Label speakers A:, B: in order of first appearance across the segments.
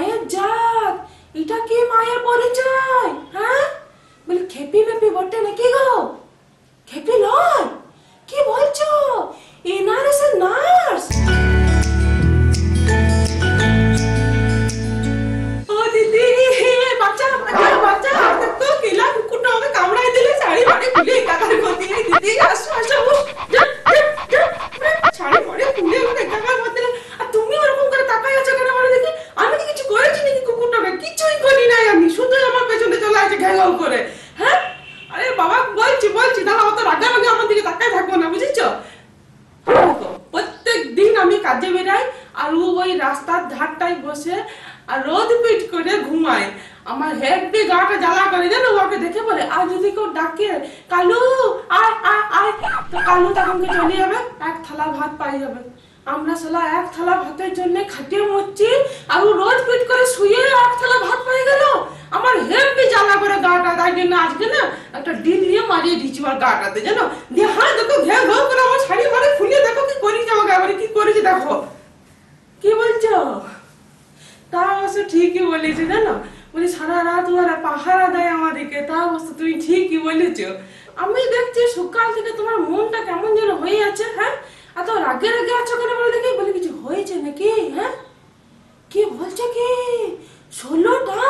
A: মায়ের জাত এটা কি মায়ের পরিচয় হ্যাঁ বলে খেপি মেপি বটে নাকি গো কাছে ঘ্যাঙ্গল করে হ্যাঁ আরে বাবা বলছি বলছি দাদা অত রাগারাগি আমার দিকে তাকায় থাকবো না বুঝেছো প্রত্যেক দিন আমি কাজে বেরাই আর ও ওই রাস্তার ধারটায় বসে আর রোদ পিট করে ঘুমায় আমার হেভি গাটা জ্বালা করে জানো ওকে দেখে বলে আর যদি কেউ ডাকে কালু আয় আয় আয় তো কালু তখনকে চলে যাবে এক থালা ভাত পাই যাবে আমরা সালা এক থালা ভাতের জন্য খাটিয়ে মরছি আর ও রোদ পিট করে শুয়ে এক থালা ভাত জন্য না একটা ডিল মারিয়ে দিচ্ছি গাটাতে জানো দিয়ে হ্যাঁ দেখো ঘ্যাঁ করে আমার শাড়ি দেখো কি আমাকে আবার মানে কি করেছি দেখো কি আমি দেখছি সকাল থেকে তোমার মনটা কেমন যেন হয়ে আছে হ্যাঁ এত রাগে রাগে আছো কেন বলে দেখি বলে কিছু হয়েছে নাকি হ্যাঁ কি বলছে কি ষোলোটা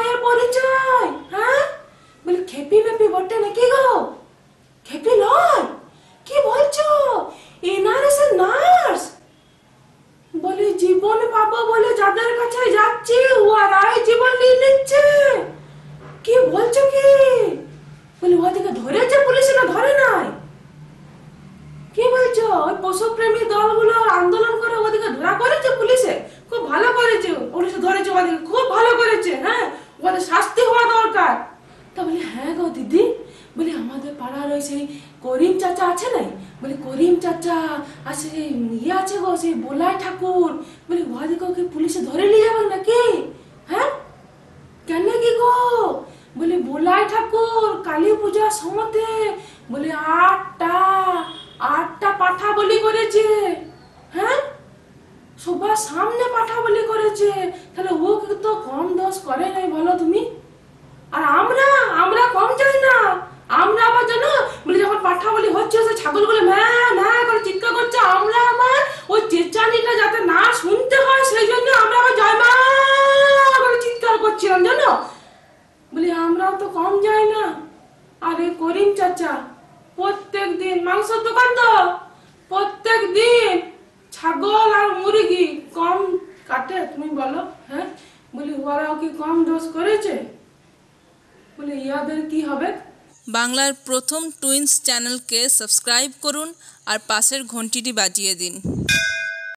A: মায়ের পরিচয় হ্যাঁ বলি খেপি বেপি বটে নাকি গো খেপি নয় কি বলছ পাড়ার ওই সেই করিম চাচা আছে নাই বলে করিম চাচা আর সেই ইয়ে আছে গো সেই বোলাই ঠাকুর বলে উহাদিকে পুলিশে ধরে নিয়ে যাবে নাকি হ্যাঁ কেন কি গো বলে বোলাই ঠাকুর কালী পূজা সমতে বলে আটটা আটটা পাঠা বলি করেছে হ্যাঁ সবার সামনে পাঠা বলি করেছে তাহলে ও তো কম দোষ করে নাই বলো তুমি ছাগলগুলো মা মা করে চিৎকার করছে আমরা আমার ওই চেঁচানিটা যাতে না শুনতে হয় সেই জন্য আমরা আবার জয় করে চিৎকার করছিলাম জানো বলি আমরা তো কম যাই না আরে করিম চাচা প্রত্যেক দিন মাংসের দোকান তো প্রত্যেক দিন ছাগল আর মুরগি কম কাটে তুমি বলো হ্যাঁ বলি ওরাও কি কম ডোজ করেছে বলে ইয়াদের কি হবে বাংলার প্রথম টুইন্স চ্যানেলকে সাবস্ক্রাইব করুন আর পাশের ঘন্টিটি বাজিয়ে দিন